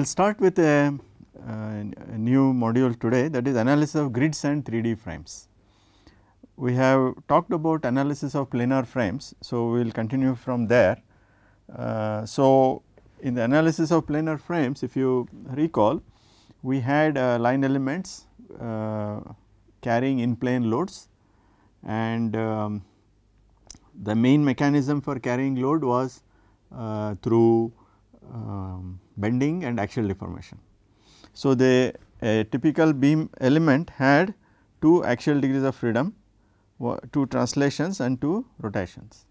will start with a, a, new module today that is analysis of grids and 3D frames. We have talked about analysis of planar frames, so we will continue from there. Uh, so, in the analysis of planar frames, if you recall, we had uh, line elements uh, carrying in plane loads and um, the main mechanism for carrying load was uh, through um, bending and axial deformation. So, the typical beam element had two axial degrees of freedom, two translations and two rotations.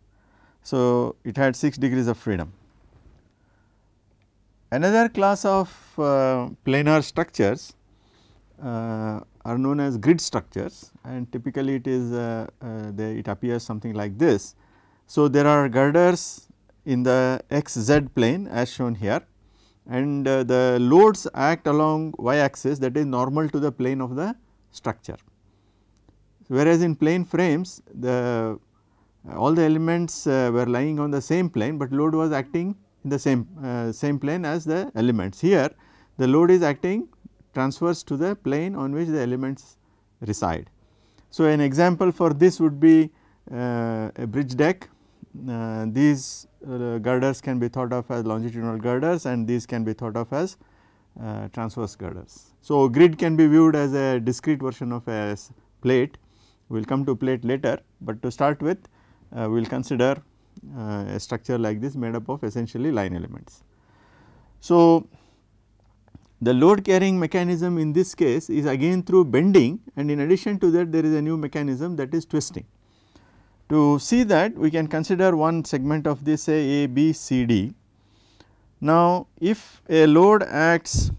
So, it had 6 degrees of freedom. Another class of uh, planar structures uh, are known as grid structures and typically it is uh, uh they, it appears something like this. So, there are girders in the x z plane as shown here and uh, the loads act along y axis that is normal to the plane of the structure. Whereas in plane frames the uh, all the elements uh, were lying on the same plane, but load was acting in the same uh, same plane as the elements. Here the load is acting transverse to the plane on which the elements reside. So, an example for this would be uh, a bridge deck uh, these uh, girders can be thought of as longitudinal girders and these can be thought of as uh, transverse girders. So, grid can be viewed as a discrete version of a plate, we will come to plate later, but to start with uh, we will consider uh, a structure like this made up of essentially line elements. So, the load carrying mechanism in this case is again through bending and in addition to that there is a new mechanism that is twisting. To see that we can consider one segment of this say A, B, C, D. Now, if a load acts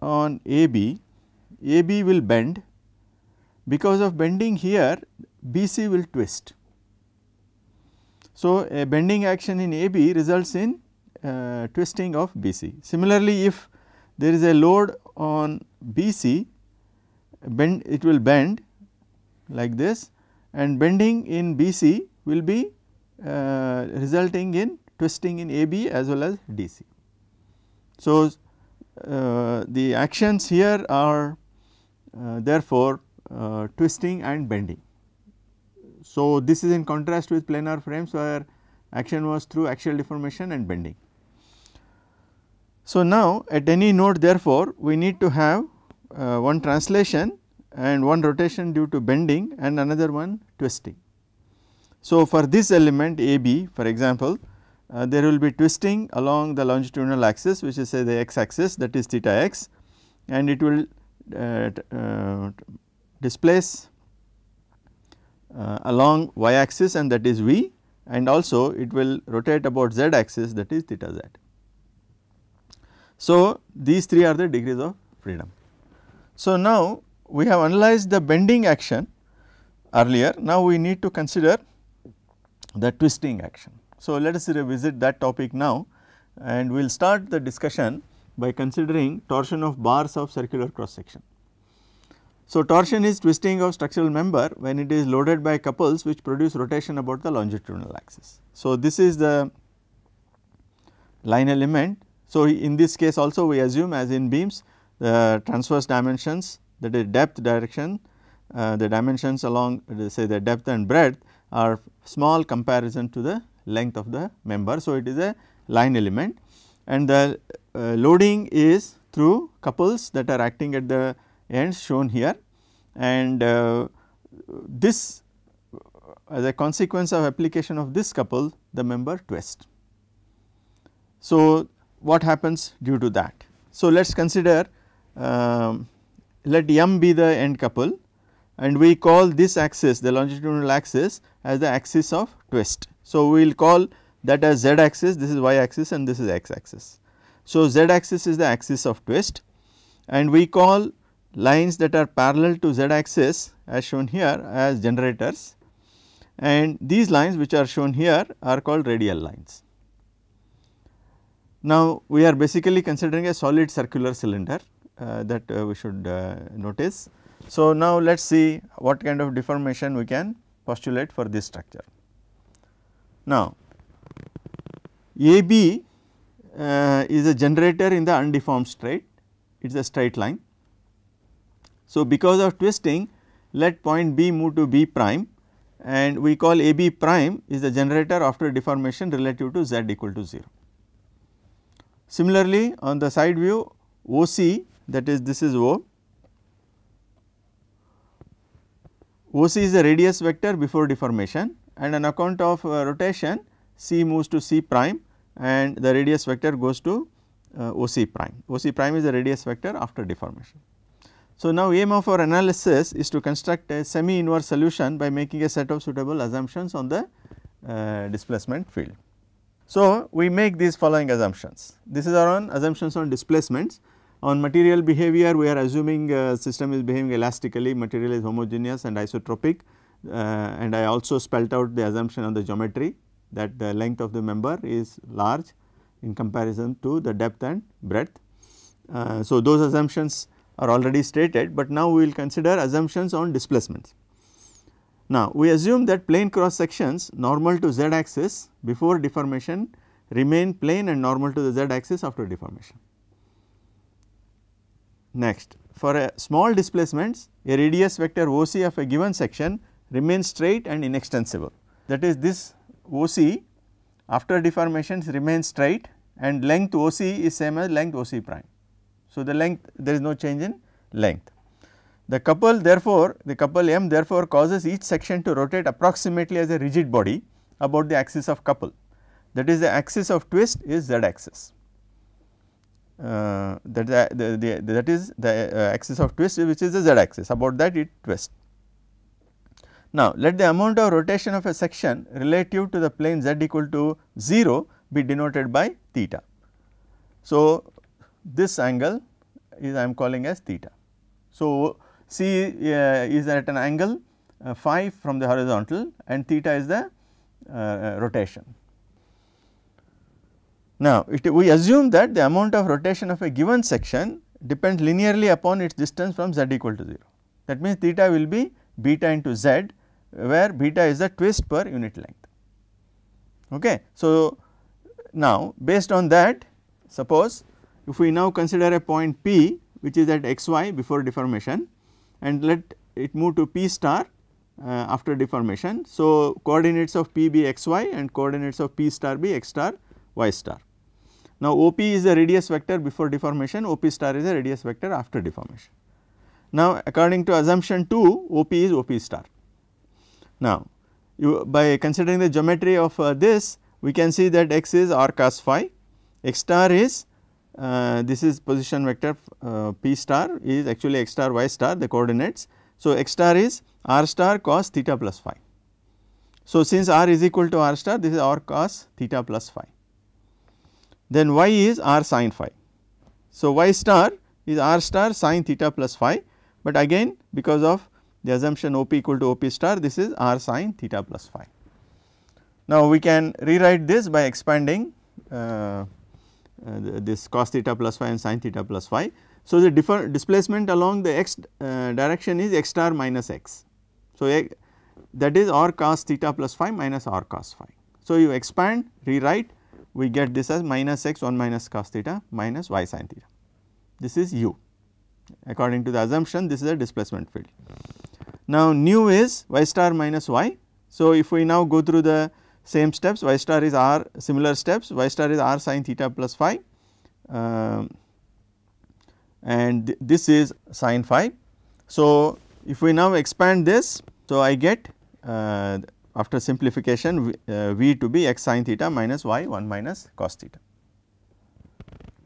on A B, A B will bend because of bending here BC will twist. So, a bending action in AB results in uh, twisting of BC. Similarly, if there is a load on BC, bend it will bend like this and bending in BC will be uh, resulting in twisting in AB as well as DC. So, uh, the actions here are uh, therefore uh, twisting and bending. So, this is in contrast with planar frames where action was through axial deformation and bending. So, now at any node therefore, we need to have uh, one translation and one rotation due to bending and another one twisting. So, for this element AB for example, uh, there will be twisting along the longitudinal axis which is say the x axis that is theta x and it will uh, uh, displace uh, along y axis and that is v and also it will rotate about z axis that is theta z. So, these three are the degrees of freedom. So, now we have analyzed the bending action earlier, now we need to consider the twisting action. So, let us revisit that topic now and we will start the discussion by considering torsion of bars of circular cross section. So, torsion is twisting of structural member when it is loaded by couples which produce rotation about the longitudinal axis. So, this is the line element. So, in this case also we assume as in beams the transverse dimensions that is depth direction uh, the dimensions along say the depth and breadth are small comparison to the length of the member. So, it is a line element and the uh, loading is through couples that are acting at the ends shown here and uh, this as a consequence of application of this couple the member twists. So, what happens due to that? So, let us consider um, let m be the end couple and we call this axis the longitudinal axis as the axis of twist. So, we will call that as z axis this is y axis and this is x axis. So, z axis is the axis of twist and we call lines that are parallel to z axis as shown here as generators and these lines which are shown here are called radial lines. Now, we are basically considering a solid circular cylinder uh, that uh, we should uh, notice. So, now let us see what kind of deformation we can postulate for this structure. Now, AB uh, is a generator in the undeformed straight, it is a straight line. So, because of twisting let point B move to B prime and we call AB prime is the generator after deformation relative to z equal to 0. Similarly, on the side view OC that is this is O. OC is the radius vector before deformation and on account of uh, rotation C moves to C prime and the radius vector goes to uh, OC prime. OC prime is the radius vector after deformation. So, now aim of our analysis is to construct a semi inverse solution by making a set of suitable assumptions on the uh, displacement field. So, we make these following assumptions. This is our own assumptions on displacements. On material behavior, we are assuming uh, system is behaving elastically, material is homogeneous and isotropic uh, and I also spelt out the assumption on the geometry that the length of the member is large in comparison to the depth and breadth. Uh, so, those assumptions are already stated, but now we will consider assumptions on displacements. Now, we assume that plane cross sections normal to z axis before deformation remain plane and normal to the z axis after deformation. Next for a small displacements a radius vector OC of a given section remains straight and inextensible that is this OC after deformations remains straight and length OC is same as length OC prime. So, the length there is no change in length. The couple therefore, the couple M therefore causes each section to rotate approximately as a rigid body about the axis of couple that is the axis of twist is z axis. Uh, that the, the, that is the uh, axis of twist which is the z axis about that it twists. Now, let the amount of rotation of a section relative to the plane z equal to 0 be denoted by theta. So, this angle is I am calling as theta. So, C uh, is at an angle uh, phi from the horizontal and theta is the uh, rotation. Now, it, we assume that the amount of rotation of a given section depends linearly upon its distance from z equal to 0. That means, theta will be beta into z where beta is the twist per unit length. Okay. So, now based on that suppose if we now consider a point P which is at xy before deformation and let it move to P star uh, after deformation. So, coordinates of P be xy and coordinates of P star be x star y star. Now, OP is the radius vector before deformation, OP star is the radius vector after deformation. Now, according to assumption 2, OP is OP star. Now, you, by considering the geometry of uh, this, we can see that x is r cos phi, x star is uh, this is position vector uh, p star is actually x star y star the coordinates. So, x star is r star cos theta plus phi. So, since r is equal to r star this is r cos theta plus phi then y is r sin phi. So, y star is r star sin theta plus phi, but again because of the assumption op equal to op star this is r sin theta plus phi. Now, we can rewrite this by expanding uh, uh, this cos theta plus phi and sin theta plus phi. So, the displacement along the x uh, direction is x star minus x. So, a, that is r cos theta plus phi minus r cos phi. So, you expand rewrite we get this as minus x 1 minus cos theta minus y sin theta. This is u according to the assumption this is a displacement field. Now nu is y star minus y. So if we now go through the same steps y star is r similar steps y star is r sin theta plus phi uh, and th this is sin phi. So if we now expand this so I get uh, after simplification v, uh, v, to be x sine theta minus y 1 minus cos theta.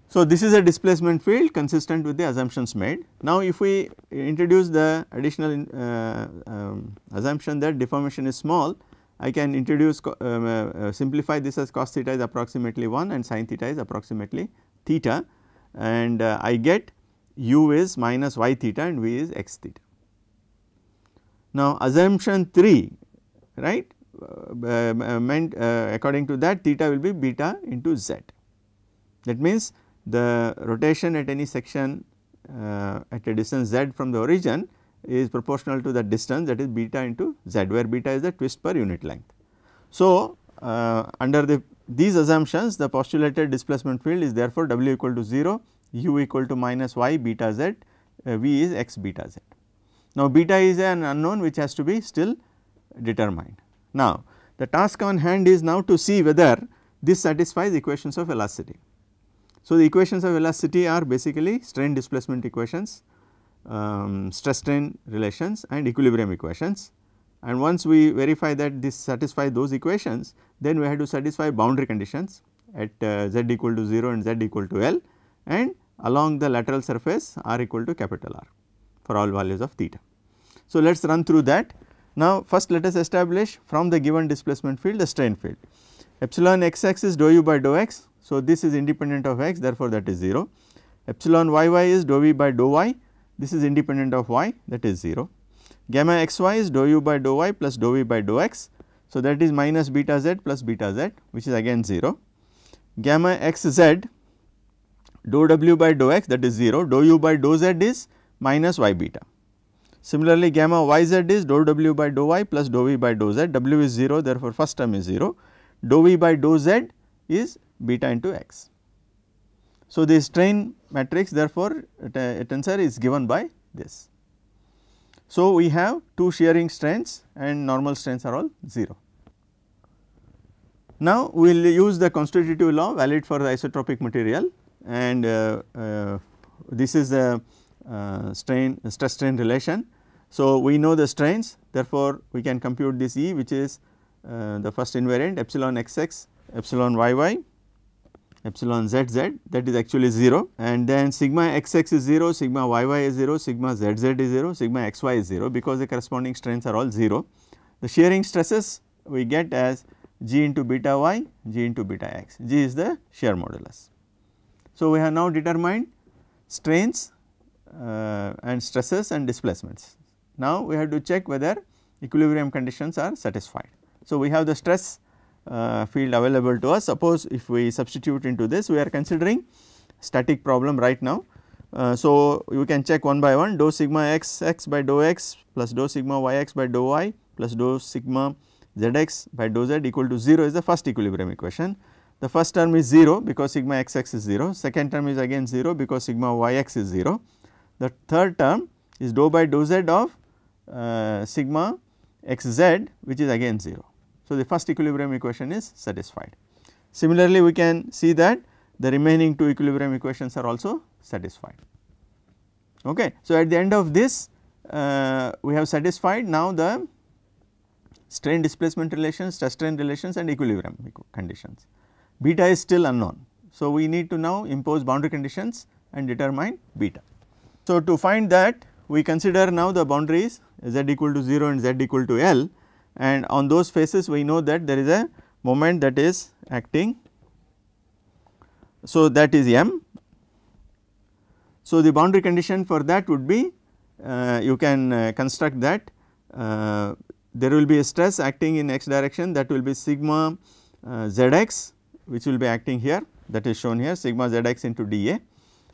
So, this is a displacement field consistent with the assumptions made. Now, if we introduce the additional uh, um, assumption that deformation is small, I can introduce um, uh, uh, simplify this as cos theta is approximately 1 and sine theta is approximately theta and uh, I get u is minus y theta and v is x theta. Now, assumption 3 right uh, um, uh, meant uh, according to that theta will be beta into z. That means the rotation at any section at a distance z from the origin is proportional to the distance that is beta into z where beta is the twist per unit length. So, uh, under the, these assumptions the postulated displacement field is therefore w equal to 0, u equal to minus y beta z, uh, v is x beta z. Now, beta is an unknown which has to be still determined. Now the task on hand is now to see whether this satisfies equations of velocity. So the equations of velocity are basically strain displacement equations, um, stress strain relations and equilibrium equations and once we verify that this satisfies those equations then we have to satisfy boundary conditions at uh, z equal to 0 and z equal to L and along the lateral surface r equal to capital R for all values of theta. So let us run through that now, first let us establish from the given displacement field the strain field. Epsilon x is dou u by dou x. So, this is independent of x therefore, that is 0. Epsilon y y is dou v by dou y this is independent of y that is 0. Gamma x y is dou u by dou y plus dou v by dou x. So, that is minus beta z plus beta z which is again 0. Gamma x z dou w by dou x that is 0 dou u by dou z is minus y beta. Similarly, gamma yz is dou w by dou y plus dou v by dou z, w is 0 therefore, first term is 0, dou v by dou z is beta into x. So, the strain matrix therefore, a uh, tensor is given by this. So, we have two shearing strains and normal strains are all 0. Now, we will use the constitutive law valid for the isotropic material and uh, uh, this is the uh, strain stress strain relation so, we know the strains therefore, we can compute this E which is uh, the first invariant epsilon xx, epsilon yy, epsilon zz that is actually 0 and then sigma xx is 0, sigma yy is 0, sigma zz is 0, sigma xy is 0 because the corresponding strains are all 0. The shearing stresses we get as g into beta y, g into beta x, g is the shear modulus. So, we have now determined strains uh, and stresses and displacements. Now we have to check whether equilibrium conditions are satisfied. So we have the stress uh, field available to us. Suppose if we substitute into this, we are considering static problem right now. Uh, so you can check one by one dou sigma x x by dou x plus dou sigma y x by dou y plus dou sigma z x by dou z equal to 0 is the first equilibrium equation. The first term is 0 because sigma x x is 0, second term is again 0 because sigma y x is 0. The third term is dou by dou z of uh, sigma x z which is again 0. So, the first equilibrium equation is satisfied. Similarly, we can see that the remaining two equilibrium equations are also satisfied. Okay. So, at the end of this uh, we have satisfied now the strain displacement relations, stress strain relations and equilibrium conditions. Beta is still unknown. So, we need to now impose boundary conditions and determine beta. So, to find that we consider now the boundaries z equal to 0 and z equal to L and on those faces we know that there is a moment that is acting. So, that is M. So, the boundary condition for that would be uh, you can uh, construct that uh, there will be a stress acting in x direction that will be sigma uh, zx which will be acting here that is shown here sigma zx into dA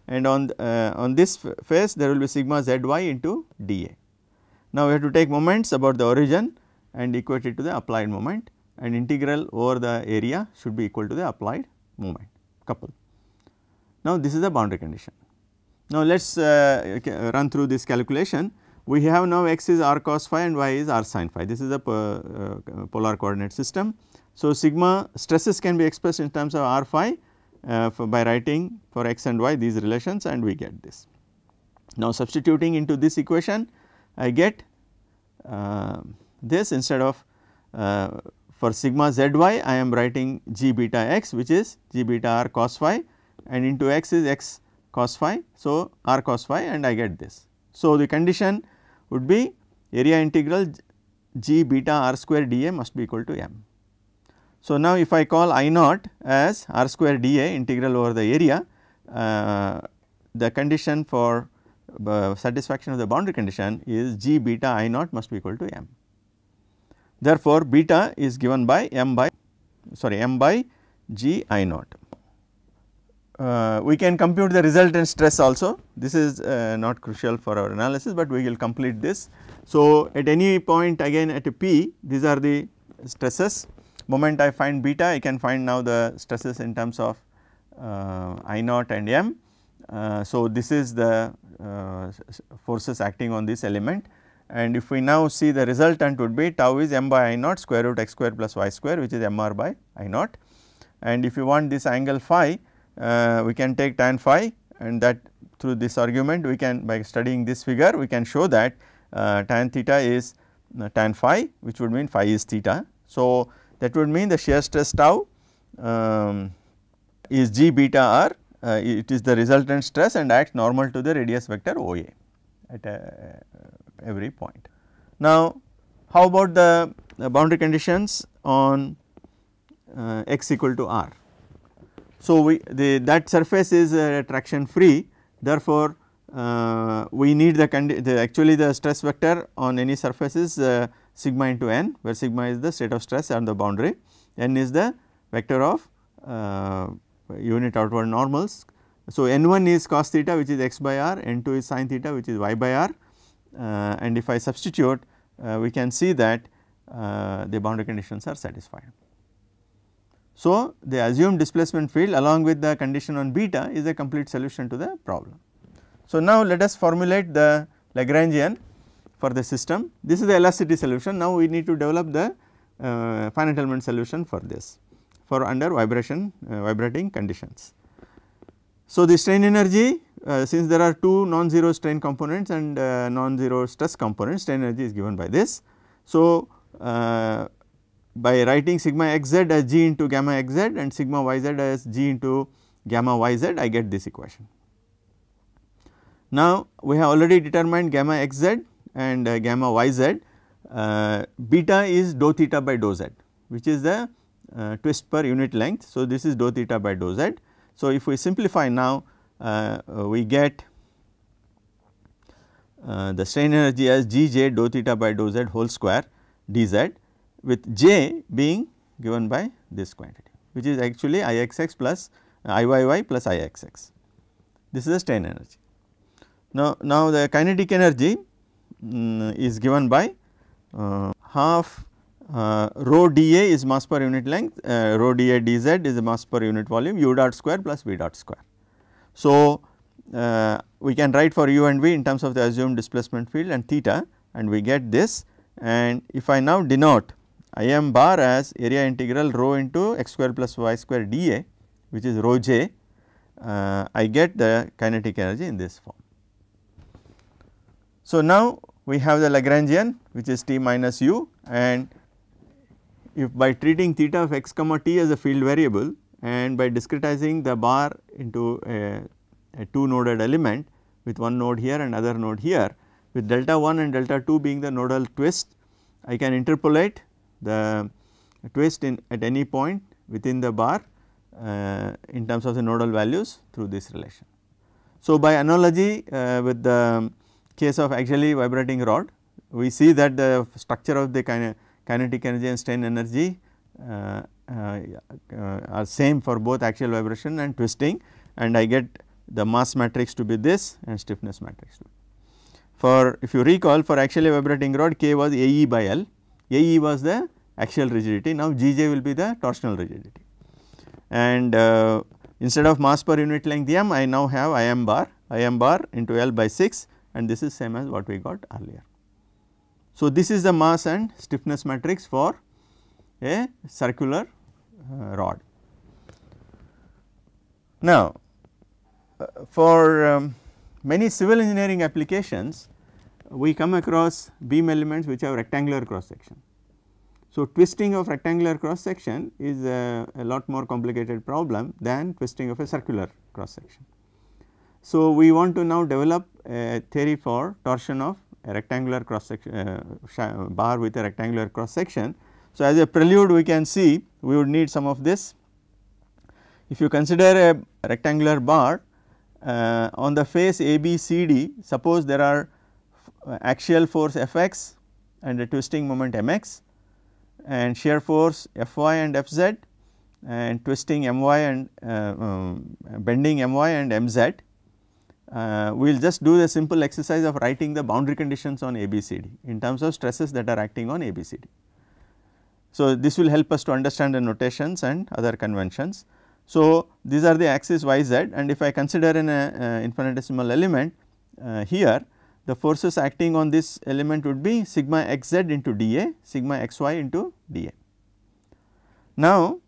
and on, uh, on this face there will be sigma zy into dA. Now, we have to take moments about the origin and equate it to the applied moment and integral over the area should be equal to the applied moment couple. Now, this is the boundary condition. Now, let us uh, run through this calculation. We have now x is r cos phi and y is r sin phi. This is a uh, uh, polar coordinate system. So, sigma stresses can be expressed in terms of r phi uh, by writing for x and y these relations and we get this. Now, substituting into this equation I get uh, this instead of uh, for sigma z y I am writing g beta x which is g beta r cos phi and into x is x cos phi. So, r cos phi and I get this. So, the condition would be area integral g beta r square d a must be equal to m. So, now if I call I naught as r square d a integral over the area, uh, the condition for satisfaction of the boundary condition is g beta i naught must be equal to m. Therefore, beta is given by m by sorry m by g i naught. Uh, we can compute the resultant stress also this is uh, not crucial for our analysis, but we will complete this. So, at any point again at a p these are the stresses moment I find beta I can find now the stresses in terms of uh, I naught and m uh, so, this is the uh, forces acting on this element and if we now see the resultant would be tau is m by i naught square root x square plus y square which is mr by i naught and if you want this angle phi uh, we can take tan phi and that through this argument we can by studying this figure we can show that uh, tan theta is uh, tan phi which would mean phi is theta. So, that would mean the shear stress tau um, is g beta r uh, it is the resultant stress and acts normal to the radius vector OA at uh, every point. Now, how about the boundary conditions on uh, x equal to r? So, we the, that surface is traction free therefore, uh, we need the, the, actually the stress vector on any surface is uh, sigma into n where sigma is the state of stress on the boundary n is the vector of uh, unit outward normals. So, n 1 is cos theta which is x by r, n 2 is sin theta which is y by r uh, and if I substitute uh, we can see that uh, the boundary conditions are satisfied. So, the assumed displacement field along with the condition on beta is a complete solution to the problem. So, now let us formulate the Lagrangian for the system. This is the elasticity solution. Now, we need to develop the uh, finite element solution for this for under vibration uh, vibrating conditions. So, the strain energy uh, since there are two non-zero strain components and uh, non-zero stress components strain energy is given by this. So, uh, by writing sigma xz as g into gamma xz and sigma yz as g into gamma yz I get this equation. Now, we have already determined gamma xz and uh, gamma yz uh, beta is dou theta by dou z which is the uh, twist per unit length. So, this is dou theta by dou z. So, if we simplify now uh, uh, we get uh, the strain energy as g j dou theta by dou z whole square d z with j being given by this quantity which is actually I x x plus uh, I y y plus I x x. This is the strain energy. Now, now the kinetic energy um, is given by uh, half uh, rho dA is mass per unit length, uh, rho dA dz is the mass per unit volume u dot square plus v dot square. So, uh, we can write for u and v in terms of the assumed displacement field and theta and we get this and if I now denote I m bar as area integral rho into x square plus y square dA which is rho j, uh, I get the kinetic energy in this form. So, now we have the Lagrangian which is T minus u and if by treating theta of x comma t as a field variable and by discretizing the bar into a, a, two noded element with one node here and other node here with delta 1 and delta 2 being the nodal twist I can interpolate the twist in at any point within the bar uh, in terms of the nodal values through this relation. So, by analogy uh, with the case of actually vibrating rod we see that the structure of the kind of kinetic energy and strain energy uh, uh, are same for both axial vibration and twisting and I get the mass matrix to be this and stiffness matrix to For if you recall for axially vibrating rod K was AE by L, AE was the axial rigidity now GJ will be the torsional rigidity and uh, instead of mass per unit length m I now have Im bar Im bar into L by 6 and this is same as what we got earlier. So, this is the mass and stiffness matrix for a circular uh, rod. Now, uh, for um, many civil engineering applications, we come across beam elements which have rectangular cross section. So, twisting of rectangular cross section is a, a lot more complicated problem than twisting of a circular cross section. So, we want to now develop a theory for torsion of a rectangular cross section uh, bar with a rectangular cross section. So, as a prelude we can see we would need some of this. If you consider a rectangular bar uh, on the face ABCD suppose there are axial force Fx and a twisting moment Mx and shear force Fy and Fz and twisting My and uh, um, bending My and Mz uh, we will just do the simple exercise of writing the boundary conditions on ABCD in terms of stresses that are acting on ABCD. So, this will help us to understand the notations and other conventions. So, these are the axis y z and if I consider an uh, uh, infinitesimal element uh, here the forces acting on this element would be sigma x z into d a sigma x y into d a. Now,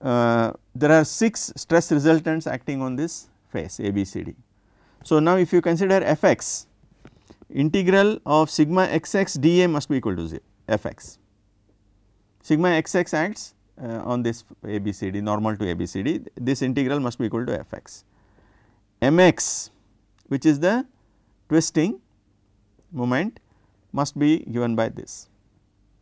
uh, there are 6 stress resultants acting on this face A B C D. So, now if you consider f x integral of sigma x x d a must be equal to 0 f x sigma x x acts uh, on this a b c d normal to a b c d this integral must be equal to f x m x which is the twisting moment must be given by this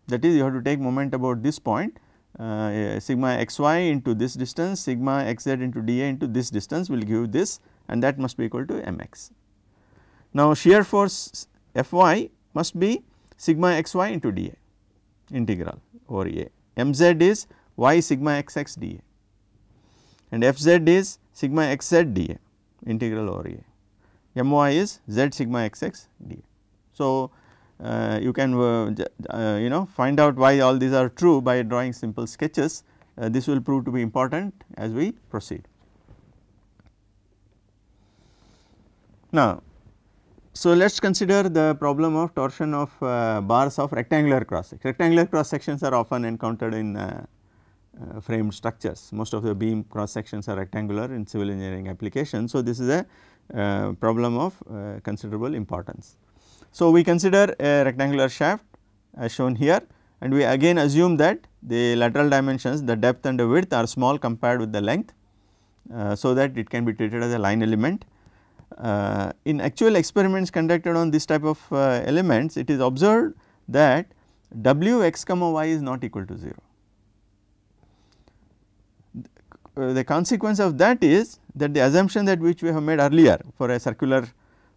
that is you have to take moment about this point uh, sigma x y into this distance sigma x z into d a into this distance will give this and that must be equal to mx. Now, shear force Fy must be sigma xy into dA integral over A, mz is y sigma xx dA and Fz is sigma xz dA integral over A, my is z sigma xx dA. So, uh, you can uh, uh, you know find out why all these are true by drawing simple sketches. Uh, this will prove to be important as we proceed. Now, so let us consider the problem of torsion of uh, bars of rectangular cross sections. Rectangular cross sections are often encountered in uh, uh, framed structures. Most of the beam cross sections are rectangular in civil engineering applications. So, this is a uh, problem of uh, considerable importance. So, we consider a rectangular shaft as shown here and we again assume that the lateral dimensions the depth and the width are small compared with the length. Uh, so, that it can be treated as a line element uh, in actual experiments conducted on this type of uh, elements it is observed that w x comma y is not equal to 0. Uh, the consequence of that is that the assumption that which we have made earlier for a circular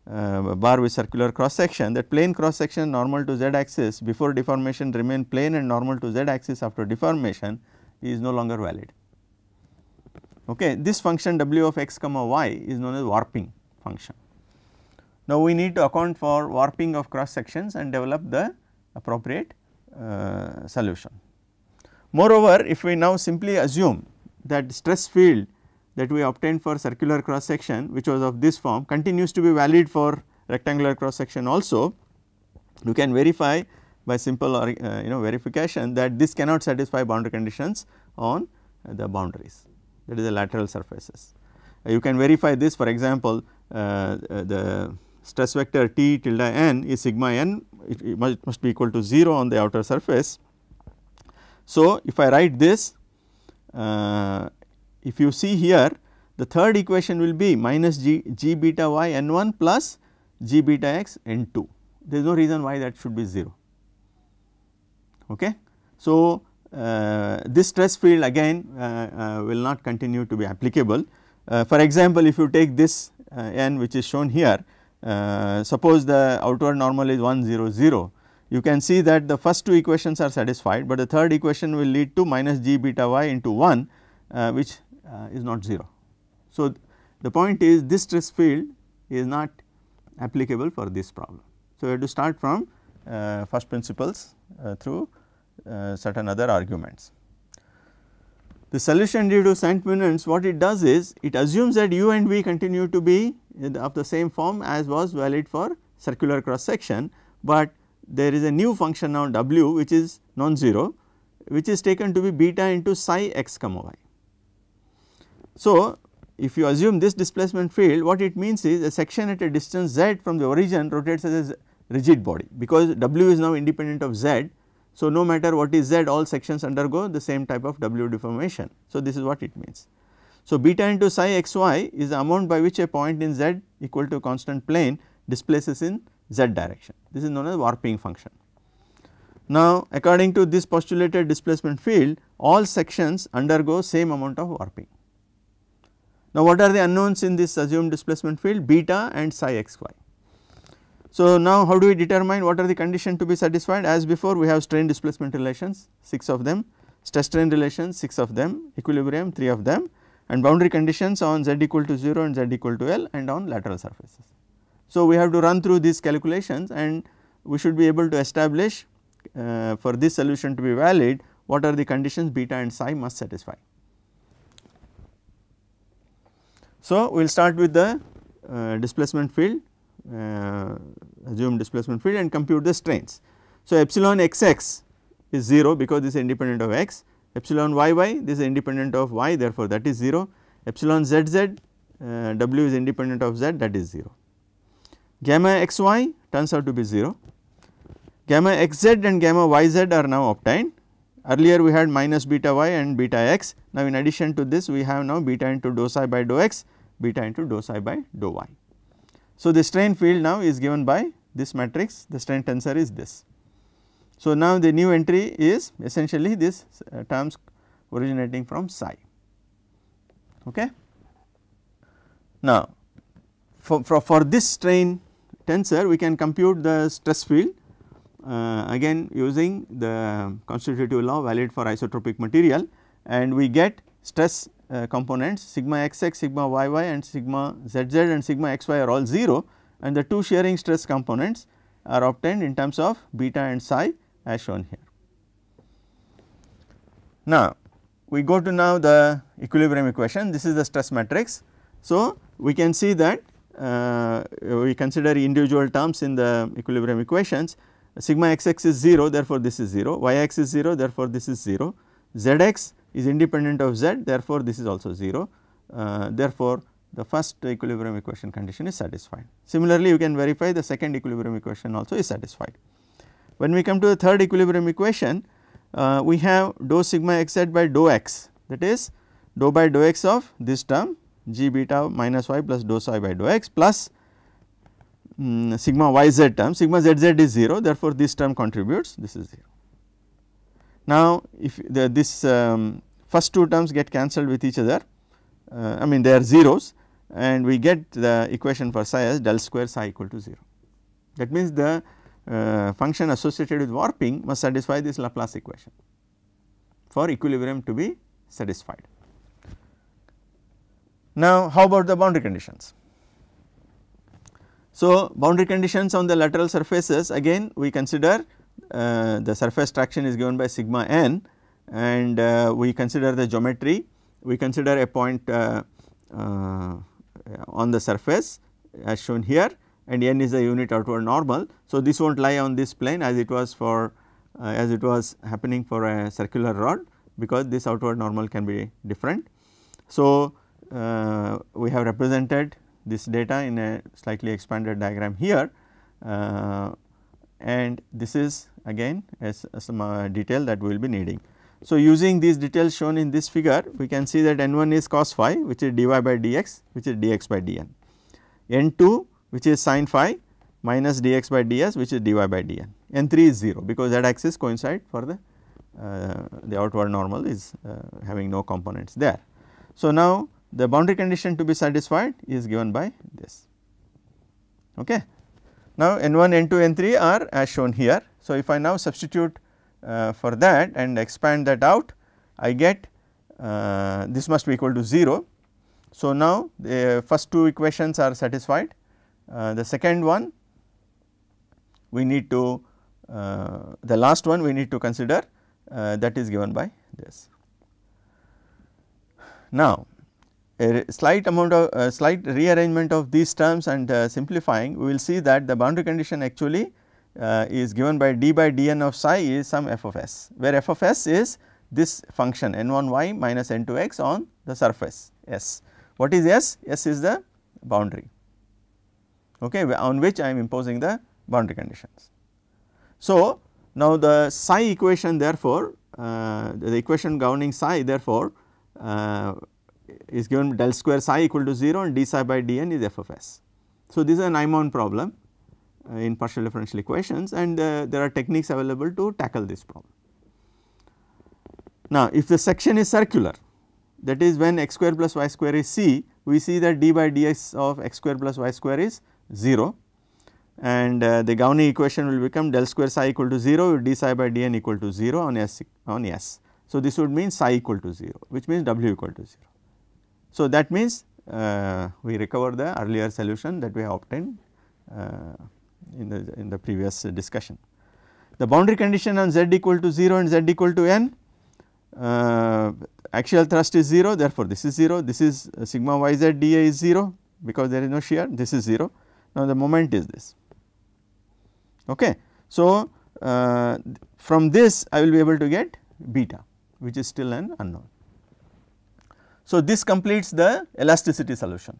uh, bar with circular cross section that plane cross section normal to z axis before deformation remain plane and normal to z axis after deformation is no longer valid. Okay. This function w of x comma y is known as warping function. Now, we need to account for warping of cross sections and develop the appropriate uh, solution. Moreover, if we now simply assume that stress field that we obtained for circular cross section which was of this form continues to be valid for rectangular cross section also, you can verify by simple or uh, you know verification that this cannot satisfy boundary conditions on the boundaries that is the lateral surfaces. Uh, you can verify this for example uh, the stress vector T tilde n is sigma n it, it, must, it, must, be equal to 0 on the outer surface. So, if I write this uh, if you see here the third equation will be minus g, g beta y n 1 plus g beta x n 2 there is no reason why that should be 0 okay. So, uh, this stress field again uh, uh, will not continue to be applicable. Uh, for example, if you take this uh, n which is shown here, uh, suppose the outward normal is 1 0 0, you can see that the first two equations are satisfied, but the third equation will lead to minus g beta y into 1 uh, which is not 0. So, the point is this stress field is not applicable for this problem. So, we have to start from uh, first principles uh, through uh, certain other arguments. The solution due to St. Munans what it does is it assumes that u and v continue to be of the same form as was valid for circular cross section, but there is a new function now w which is non-zero which is taken to be beta into psi x comma y. So, if you assume this displacement field what it means is a section at a distance z from the origin rotates as a rigid body because w is now independent of z so, no matter what is z all sections undergo the same type of W deformation. So, this is what it means. So, beta into psi x y is the amount by which a point in z equal to constant plane displaces in z direction. This is known as warping function. Now, according to this postulated displacement field all sections undergo same amount of warping. Now, what are the unknowns in this assumed displacement field beta and psi x y. So, now how do we determine what are the condition to be satisfied as before we have strain displacement relations 6 of them, stress strain relations 6 of them, equilibrium 3 of them and boundary conditions on z equal to 0 and z equal to L and on lateral surfaces. So, we have to run through these calculations and we should be able to establish uh, for this solution to be valid what are the conditions beta and psi must satisfy. So, we will start with the uh, displacement field uh, displacement field and compute the strains. So, epsilon xx is 0 because this is independent of x, epsilon yy this is independent of y therefore, that is 0, epsilon zz uh, w is independent of z that is 0. Gamma xy turns out to be 0, gamma xz and gamma yz are now obtained earlier we had minus beta y and beta x now in addition to this we have now beta into dou psi by dou x beta into dou psi by dou y. So, the strain field now is given by this matrix the strain tensor is this. So, now the new entry is essentially this uh, terms originating from psi ok. Now, for, for, for this strain tensor we can compute the stress field uh, again using the constitutive law valid for isotropic material and we get stress uh, components sigma xx, sigma yy and sigma zz and sigma xy are all 0 and the two shearing stress components are obtained in terms of beta and psi as shown here. Now, we go to now the equilibrium equation this is the stress matrix. So, we can see that uh, we consider individual terms in the equilibrium equations sigma xx is 0 therefore this is 0 yx is 0 therefore this is 0 zx is independent of z therefore, this is also 0 uh, therefore, the first equilibrium equation condition is satisfied. Similarly, you can verify the second equilibrium equation also is satisfied. When we come to the third equilibrium equation, uh, we have dou sigma x z by dou x that is dou by dou x of this term g beta minus y plus dou psi by dou x plus um, sigma y z term sigma z z is 0 therefore, this term contributes this is 0. Now, if the, this um, first two terms get cancelled with each other uh, I mean they are zeros and we get the equation for psi as del square psi equal to 0. That means the uh, function associated with warping must satisfy this Laplace equation for equilibrium to be satisfied. Now how about the boundary conditions? So boundary conditions on the lateral surfaces again we consider uh, the surface traction is given by sigma n and uh, we consider the geometry, we consider a point uh, on the surface as shown here and n is a unit outward normal. So, this will not lie on this plane as it was for as it was happening for a circular rod because this outward normal can be different. So, uh, we have represented this data in a slightly expanded diagram here uh, and this is again as, some uh, detail that we will be needing. So, using these details shown in this figure we can see that n 1 is cos phi which is dy by dx which is dx by dn, n 2 which is sin phi minus dx by ds which is dy by dn, n 3 is 0 because that axis coincide for the uh, the outward normal is uh, having no components there. So, now the boundary condition to be satisfied is given by this. Okay. Now, n 1, n 2, n 3 are as shown here so, if I now substitute uh, for that and expand that out I get uh, this must be equal to 0. So, now the first two equations are satisfied uh, the second one we need to uh, the last one we need to consider uh, that is given by this. Now a slight amount of slight rearrangement of these terms and uh, simplifying we will see that the boundary condition actually uh, is given by d by dn of psi is some f of s, where f of s is this function n1y minus n2x on the surface S. What is S? S is the boundary okay, on which I am imposing the boundary conditions. So, now the psi equation therefore, uh, the equation governing psi therefore uh, is given del square psi equal to 0 and d psi by dn is f of s. So, this is a Nyman problem uh, in partial differential equations and uh, there are techniques available to tackle this problem. Now, if the section is circular that is when x square plus y square is c we see that d by dx of x square plus y square is 0 and uh, the Gauni equation will become del square psi equal to 0 with d psi by dn equal to 0 on s on s. So, this would mean psi equal to 0 which means w equal to 0. So, that means uh, we recover the earlier solution that we have obtained uh, in the, in the previous uh, discussion. The boundary condition on z equal to 0 and z equal to n uh, axial thrust is 0 therefore this is 0 this is uh, sigma yz dA is 0 because there is no shear this is 0 now the moment is this okay. So uh, from this I will be able to get beta which is still an unknown. So this completes the elasticity solution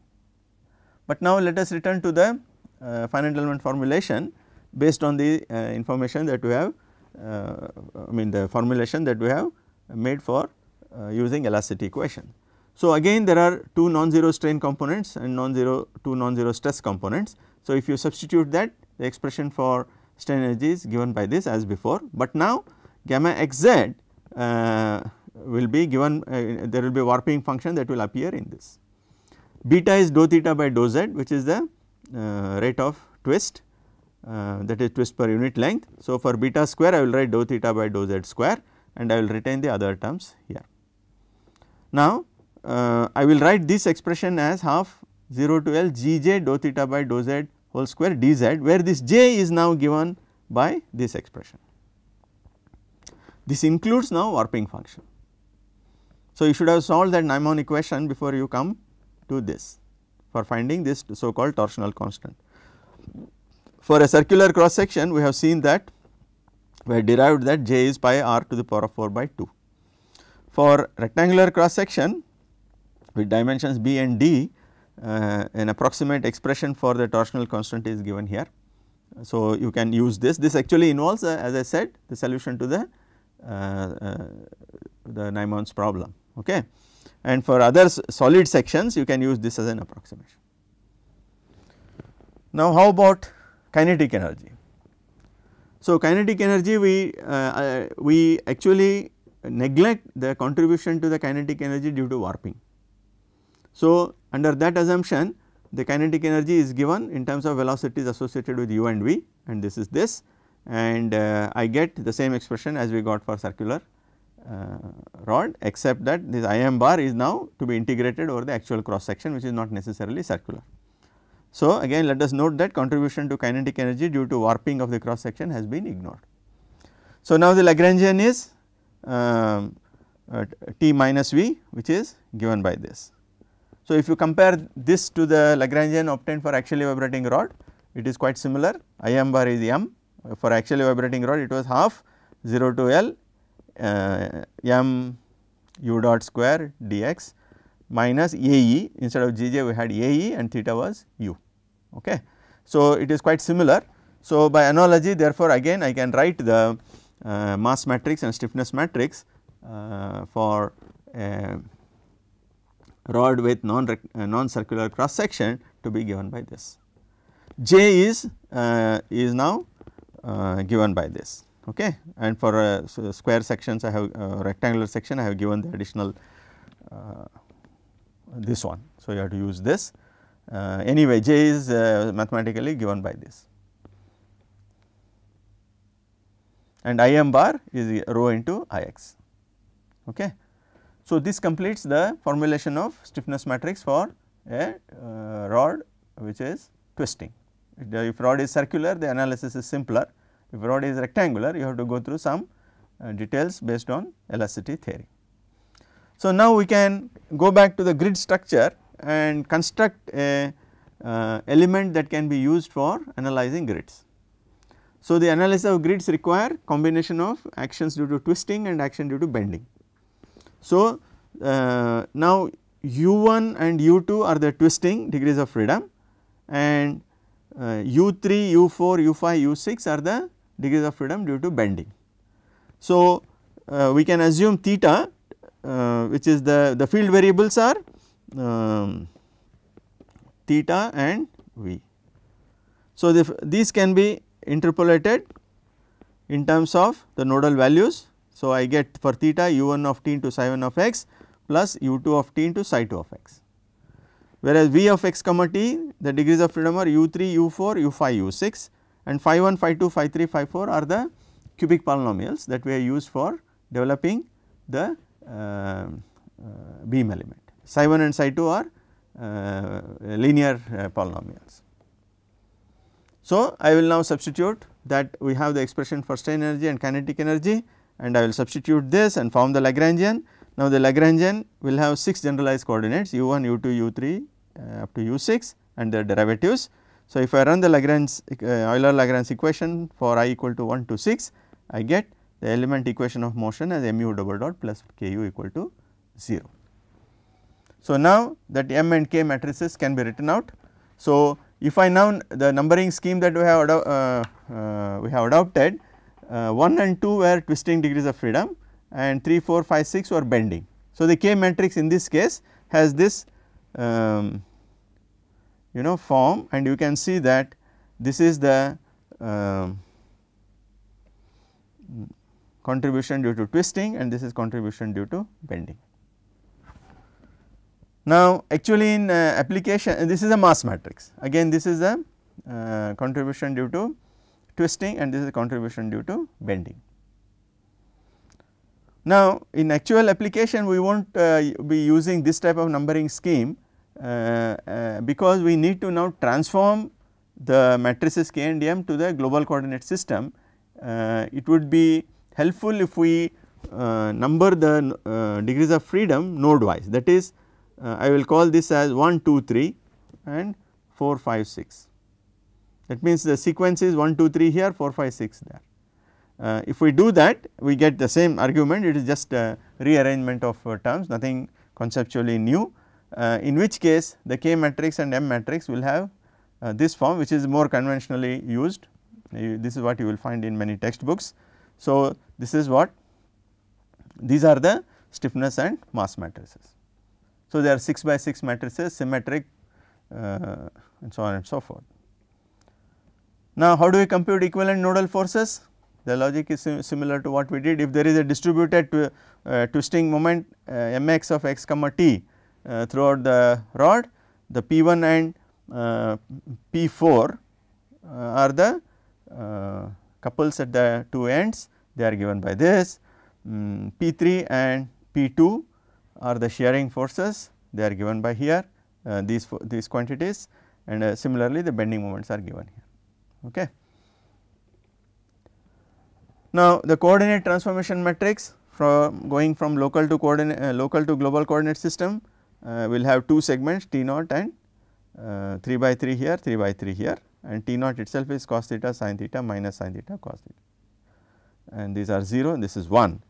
but now let us return to the uh, finite element formulation based on the uh, information that we have uh, I mean the formulation that we have made for using elasticity equation. So, again there are two non-zero strain components and non-zero two non-zero stress components. So, if you substitute that the expression for strain energy is given by this as before, but now gamma xz uh, will be given uh, there will be a warping function that will appear in this. Beta is dou theta by dou z which is the uh, rate of twist uh, that is twist per unit length. So, for beta square I will write dou theta by dou z square and I will retain the other terms here. Now, uh, I will write this expression as half 0 to L g j dou theta by dou z whole square dz where this j is now given by this expression. This includes now warping function. So, you should have solved that Nyman equation before you come to this for finding this so called torsional constant. For a circular cross section we have seen that we have derived that j is pi r to the power of 4 by 2. For rectangular cross section with dimensions b and d uh, an approximate expression for the torsional constant is given here. So, you can use this this actually involves uh, as I said the solution to the uh, uh the Nymans problem okay and for other solid sections you can use this as an approximation. Now how about kinetic energy? So kinetic energy we, uh, uh, we actually neglect the contribution to the kinetic energy due to warping. So under that assumption the kinetic energy is given in terms of velocities associated with u and v and this is this and uh, I get the same expression as we got for circular uh, rod except that this IM bar is now to be integrated over the actual cross section which is not necessarily circular. So, again let us note that contribution to kinetic energy due to warping of the cross section has been ignored. So, now the Lagrangian is um, uh, T minus V which is given by this. So, if you compare this to the Lagrangian obtained for actually vibrating rod it is quite similar I m bar is m for actually vibrating rod it was half 0 to L uh, m u dot square dx minus ae instead of gj we had ae and theta was u. Okay. So, it is quite similar. So, by analogy therefore, again I can write the uh, mass matrix and stiffness matrix uh, for a uh, rod with non, uh, non circular cross section to be given by this. J is, uh, is now given by this okay and for uh, so uh, square sections I have uh, rectangular section I have given the additional uh, this one. So, you have to use this uh, anyway j is uh, mathematically given by this and I m bar is rho into I x. Okay. So, this completes the formulation of stiffness matrix for a rod which is twisting. If rod is circular the analysis is simpler if rod is rectangular, you have to go through some uh, details based on elasticity theory. So, now we can go back to the grid structure and construct a uh, element that can be used for analyzing grids. So, the analysis of grids require combination of actions due to twisting and action due to bending. So, uh, now u1 and u2 are the twisting degrees of freedom and uh, u3, u4, u5, u6 are the degrees of freedom due to bending. So, uh, we can assume theta uh, which is the, the field variables are um, theta and v. So, the, these can be interpolated in terms of the nodal values. So, I get for theta u1 of t into psi 1 of x plus u2 of t into psi 2 of x. Whereas, v of x comma t the degrees of freedom are u3, u4, u5, u6 and phi 1, phi 2, phi 3, phi 4 are the cubic polynomials that we have used for developing the um, uh, beam element. Psi 1 and psi 2 are uh, linear uh, polynomials. So, I will now substitute that we have the expression for strain energy and kinetic energy and I will substitute this and form the Lagrangian. Now, the Lagrangian will have 6 generalized coordinates u1, u2, u3 up to u6 and their derivatives so, if I run the Lagrange uh, Euler Lagrange equation for i equal to 1 to 6 I get the element equation of motion as mu double dot plus ku equal to 0. So, now that m and k matrices can be written out. So, if I now the numbering scheme that we have uh, uh, we have adopted uh, 1 and 2 were twisting degrees of freedom and 3 4 5 6 were bending. So, the k matrix in this case has this um, you know form and you can see that this is the uh, contribution due to twisting and this is contribution due to bending. Now actually in uh, application uh, this is a mass matrix again this is the uh, contribution due to twisting and this is contribution due to bending. Now in actual application we will not uh, be using this type of numbering scheme uh, uh, because we need to now transform the matrices K and M to the global coordinate system. Uh, it would be helpful if we number the degrees of freedom node wise that is I will call this as 1, 2, 3 and 4, 5, 6. That means the sequence is 1, 2, 3 here, 4, 5, 6 there. Uh, if we do that, we get the same argument, it is just a rearrangement of uh, terms, nothing conceptually new. Uh, in which case the K matrix and M matrix will have uh, this form which is more conventionally used this is what you will find in many textbooks. So, this is what these are the stiffness and mass matrices. So, they are 6 by 6 matrices symmetric uh, and so on and so forth. Now, how do we compute equivalent nodal forces? The logic is sim similar to what we did if there is a distributed uh, twisting moment uh, mx of x comma t uh, throughout the rod the P1 and uh, P4 uh, are the couples at the two ends they are given by this um, mm, P3 and P2 are the shearing forces they are given by here uh, these these quantities and uh, similarly the bending moments are given here okay now the coordinate transformation matrix from going from local to coordinate uh, local to global coordinate system uh, will have two segments T naught and uh, 3 by 3 here, 3 by 3 here and T naught itself is cos theta sin theta minus sin theta cos theta and these are 0 and this is 1.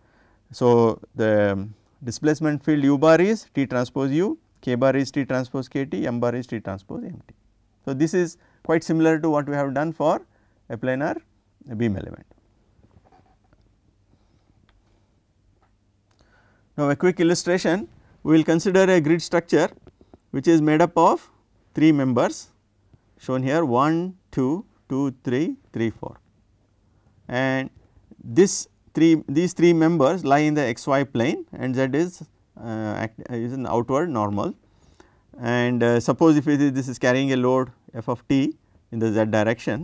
So, the um, displacement field u bar is T transpose u, k bar is T transpose k t, m bar is T transpose m t. So, this is quite similar to what we have done for a planar beam element. Now, a quick illustration we will consider a grid structure which is made up of 3 members shown here 1, 2, 2, 3, 3, 4 and this 3 these 3 members lie in the xy plane and z is uh, act, is an outward normal and uh, suppose if this is carrying a load f of t in the z direction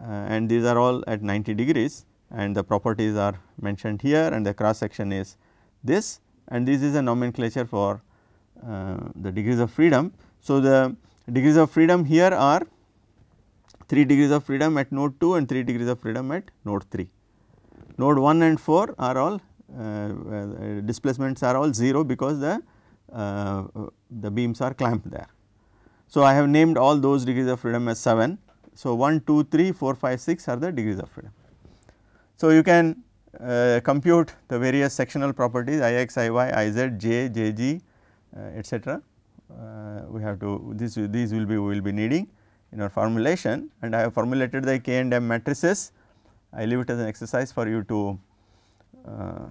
uh, and these are all at 90 degrees and the properties are mentioned here and the cross section is this and this is a nomenclature for uh, the degrees of freedom. So, the degrees of freedom here are 3 degrees of freedom at node 2 and 3 degrees of freedom at node 3. Node 1 and 4 are all uh, uh displacements are all 0 because the uh, the beams are clamped there. So, I have named all those degrees of freedom as 7. So, 1, 2, 3, 4, 5, 6 are the degrees of freedom. So, you can uh, compute the various sectional properties I x, I y, I z, j, j g uh, etc. Uh, we have to this these will be we will be needing in our formulation and I have formulated the k and m matrices. I leave it as an exercise for you to uh,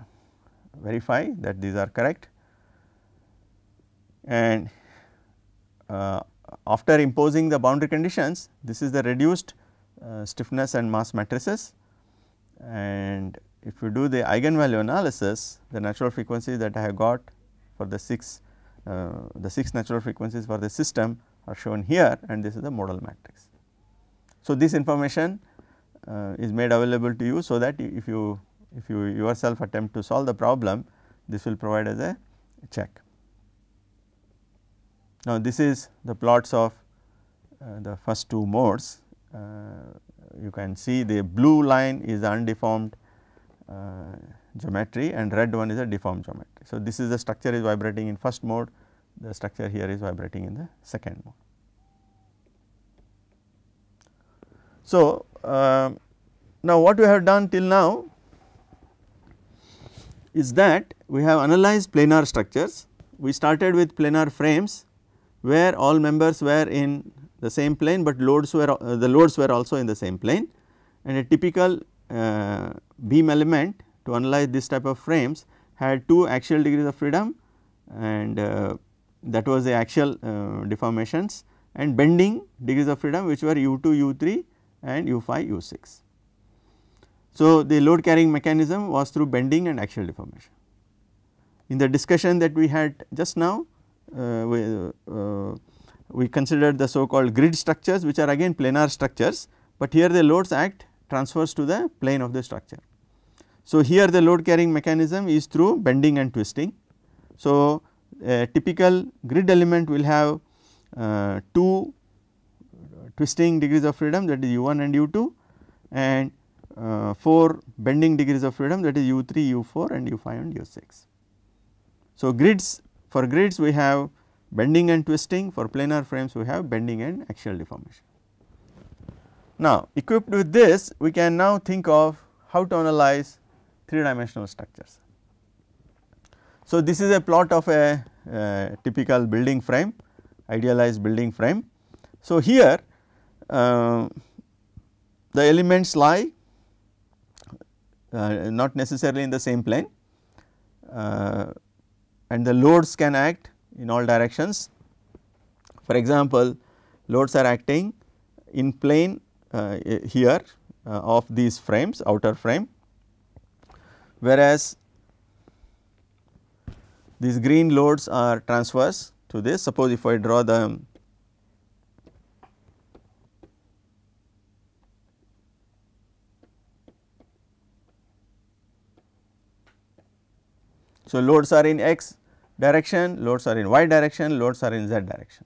verify that these are correct and uh, after imposing the boundary conditions this is the reduced uh, stiffness and mass matrices and if you do the eigenvalue analysis, the natural frequencies that I have got for the 6, uh, the 6 natural frequencies for the system are shown here and this is the model matrix. So, this information uh, is made available to you so that if you if you yourself attempt to solve the problem, this will provide as a check. Now, this is the plots of uh, the first two modes. Uh, you can see the blue line is undeformed uh, geometry and red one is a deformed geometry. So, this is the structure is vibrating in first mode, the structure here is vibrating in the second mode. So, uh, now what we have done till now is that we have analyzed planar structures. We started with planar frames where all members were in the same plane, but loads were uh, the loads were also in the same plane and a typical beam element to analyze this type of frames had 2 axial degrees of freedom and uh, that was the axial uh, deformations and bending degrees of freedom which were u2, u3 and u5, u6. So, the load carrying mechanism was through bending and axial deformation. In the discussion that we had just now, uh, we, uh, we, considered the so called grid structures which are again planar structures, but here the loads act transfers to the plane of the structure. So, here the load carrying mechanism is through bending and twisting. So, a typical grid element will have uh, two twisting degrees of freedom that is u1 and u2 and uh, 4 bending degrees of freedom that is u3, u4 and u5 and u6. So, grids for grids we have bending and twisting for planar frames we have bending and axial deformation. Now, equipped with this we can now think of how to analyze 3 dimensional structures. So, this is a plot of a uh, typical building frame idealized building frame. So, here uh, the elements lie uh, not necessarily in the same plane uh, and the loads can act in all directions. For example, loads are acting in plane uh, here uh, of these frames outer frame whereas these green loads are transverse to this. Suppose if I draw the So, loads are in x direction, loads are in y direction, loads are in z direction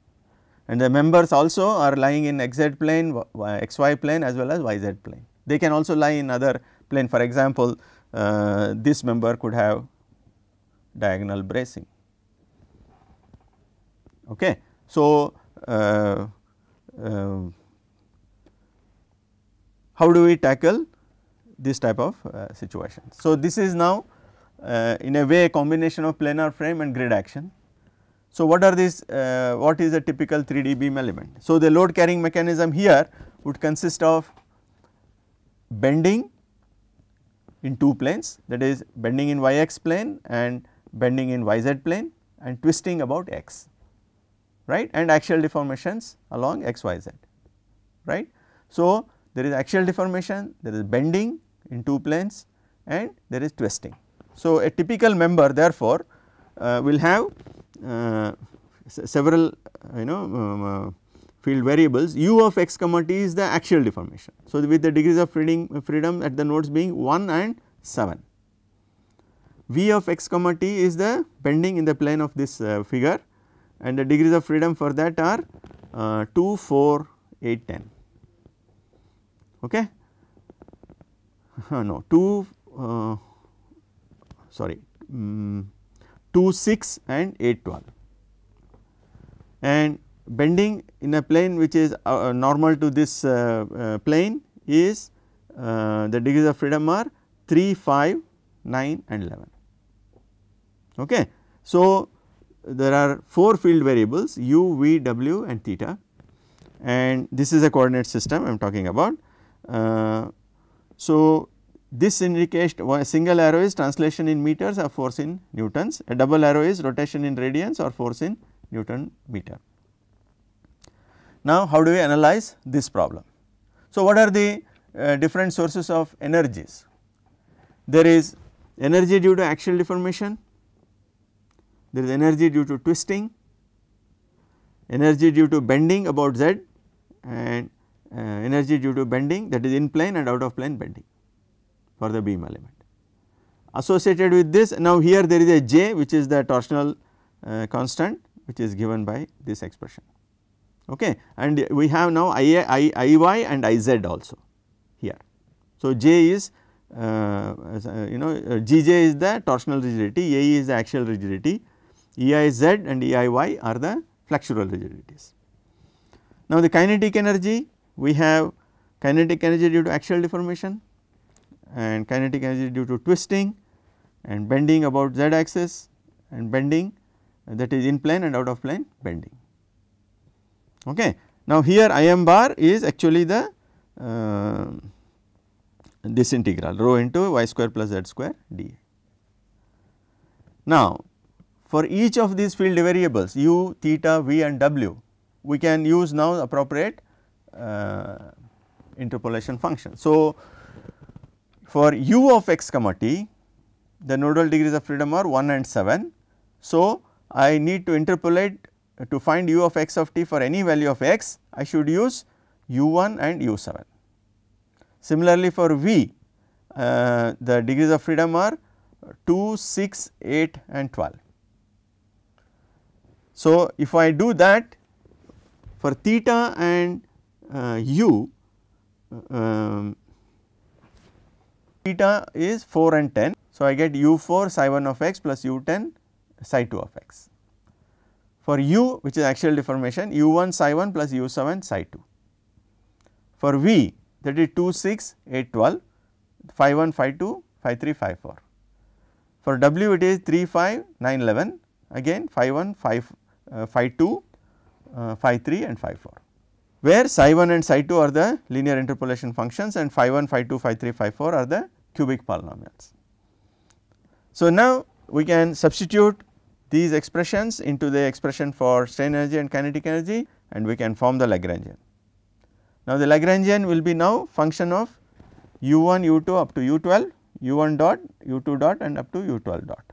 and the members also are lying in xz plane, xy plane as well as yz plane. They can also lie in other plane for example, uh, this member could have diagonal bracing. Okay. So, uh, uh, how do we tackle this type of uh, situation? So, this is now uh, in a way a combination of planar frame and grid action. So, what are these uh, what is a typical 3D beam element? So, the load carrying mechanism here would consist of bending in two planes that is bending in yx plane and bending in yz plane and twisting about x right and axial deformations along xyz right. So, there is axial deformation, there is bending in two planes and there is twisting. So, a typical member therefore, uh, will have uh, several uh, you know um, uh, field variables u of x comma t is the axial deformation. So, with the degrees of freedom at the nodes being 1 and 7. v of x comma t is the bending in the plane of this figure and the degrees of freedom for that are uh, 2, 4, 8, 10. Okay. no 2 uh, sorry um, 2 6 and 8 12 and bending in a plane which is uh, uh normal to this uh, uh plane is uh, the degrees of freedom are 3 5 9 and 11 okay. So, there are 4 field variables u, v, w and theta and this is a coordinate system I am talking about. Uh, so, this indicates a single arrow is translation in meters or force in newtons, a double arrow is rotation in radians or force in newton meter. Now, how do we analyze this problem? So, what are the uh, different sources of energies? There is energy due to axial deformation, there is energy due to twisting, energy due to bending about z and uh, energy due to bending that is in plane and out of plane bending for the beam element. Associated with this now here there is a j which is the torsional uh, constant which is given by this expression okay and we have now I, I, Iy and Iz also here. So, j is uh, uh you know uh, Gj is the torsional rigidity, Ae is the axial rigidity, Eiz and Eiy are the flexural rigidities. Now, the kinetic energy we have kinetic energy due to axial deformation, and kinetic energy due to twisting and bending about z axis and bending that is in plane and out of plane bending. Okay. Now, here I m bar is actually the uh, this integral rho into y square plus z square d. Now, for each of these field variables u, theta, v and w, we can use now appropriate uh, interpolation function. So, for u of x comma t the nodal degrees of freedom are 1 and 7. So, I need to interpolate to find u of x of t for any value of x I should use u1 and u7. Similarly, for v uh, the degrees of freedom are 2, 6, 8 and 12. So, if I do that for theta and uh, u um, Theta is 4 and 10. So, I get u4 psi 1 of x plus u10 psi 2 of x. For u which is axial deformation u1 psi 1 plus u7 psi 2. For v that is 2 6 8 12 phi 1 phi 2 phi 3 phi 4. For w it is 3 5 9 11 again phi 1 phi, uh, phi 2 uh, phi 3 and phi 4 where psi 1 and psi 2 are the linear interpolation functions and phi 1 phi 2 phi 3 phi 4 are the cubic polynomials. So, now we can substitute these expressions into the expression for strain energy and kinetic energy and we can form the Lagrangian. Now, the Lagrangian will be now function of u1, u2 up to u12, u1 dot, u2 dot and up to u12 dot.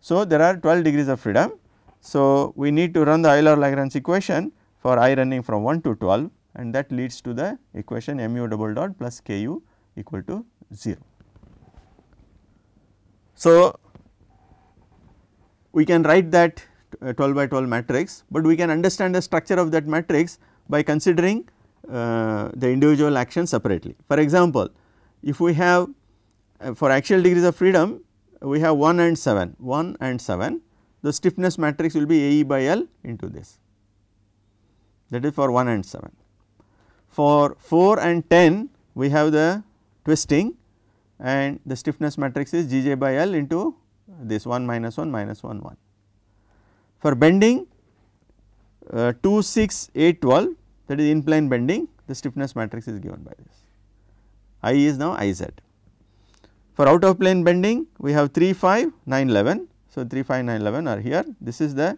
So, there are 12 degrees of freedom. So, we need to run the Euler-Lagrange equation for i running from 1 to 12 and that leads to the equation mu double dot plus ku equal to 0. So, we can write that 12 by 12 matrix, but we can understand the structure of that matrix by considering uh, the individual action separately. For example, if we have uh, for axial degrees of freedom, we have 1 and 7, 1 and 7, the stiffness matrix will be AE by L into this that is for 1 and 7. For 4 and 10, we have the twisting and the stiffness matrix is Gj by L into this 1 minus 1 minus 1 1. For bending uh, 2 6 8 12 that is in plane bending the stiffness matrix is given by this I is now Iz. For out of plane bending we have 3 5 9 11 so 3 5 9 11 are here this is the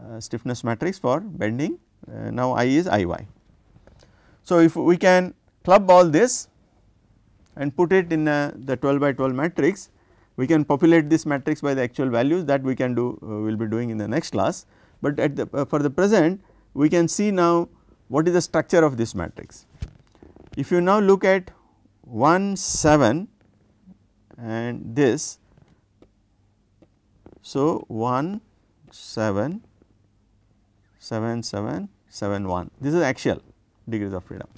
uh, stiffness matrix for bending uh, now I is Iy. So, if we can club all this and put it in a, uh, the 12 by 12 matrix. We can populate this matrix by the actual values that we can do, uh, we will be doing in the next class, but at the, uh, for the present we can see now what is the structure of this matrix. If you now look at 1 7 and this, so 1 7 7 7 7 1 this is axial degrees of freedom.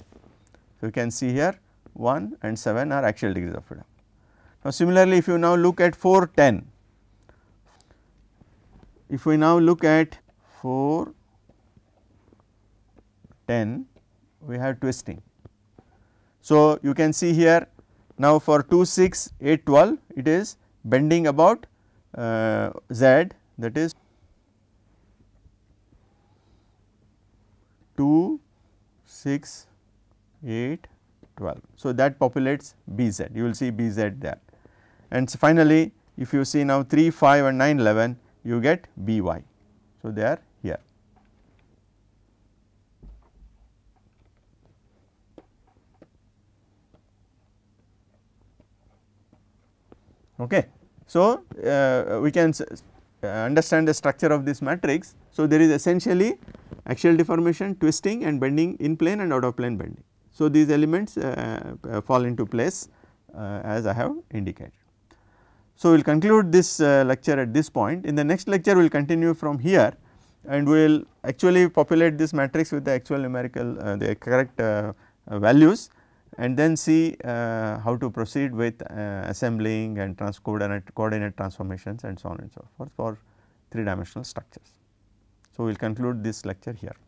So, you can see here 1 and 7 are actual degrees of freedom. Now, similarly, if you now look at 4, 10, if we now look at 4, 10, we have twisting. So, you can see here now for 2, 6, 8, 12, it is bending about uh, z that is 2, 6, 8, 12. So, that populates Bz, you will see Bz there. And so finally, if you see now 3, 5 and 9, 11, you get By. So, they are here. Okay. So, uh, we can uh, understand the structure of this matrix. So, there is essentially axial deformation, twisting and bending in plane and out of plane bending. So, these elements uh, uh, fall into place uh, as I have indicated. So, we will conclude this lecture at this point. In the next lecture, we will continue from here and we will actually populate this matrix with the actual numerical uh, the correct uh, values and then see how to proceed with assembling and transcoordinate coordinate transformations and so on and so forth for three dimensional structures. So, we will conclude this lecture here.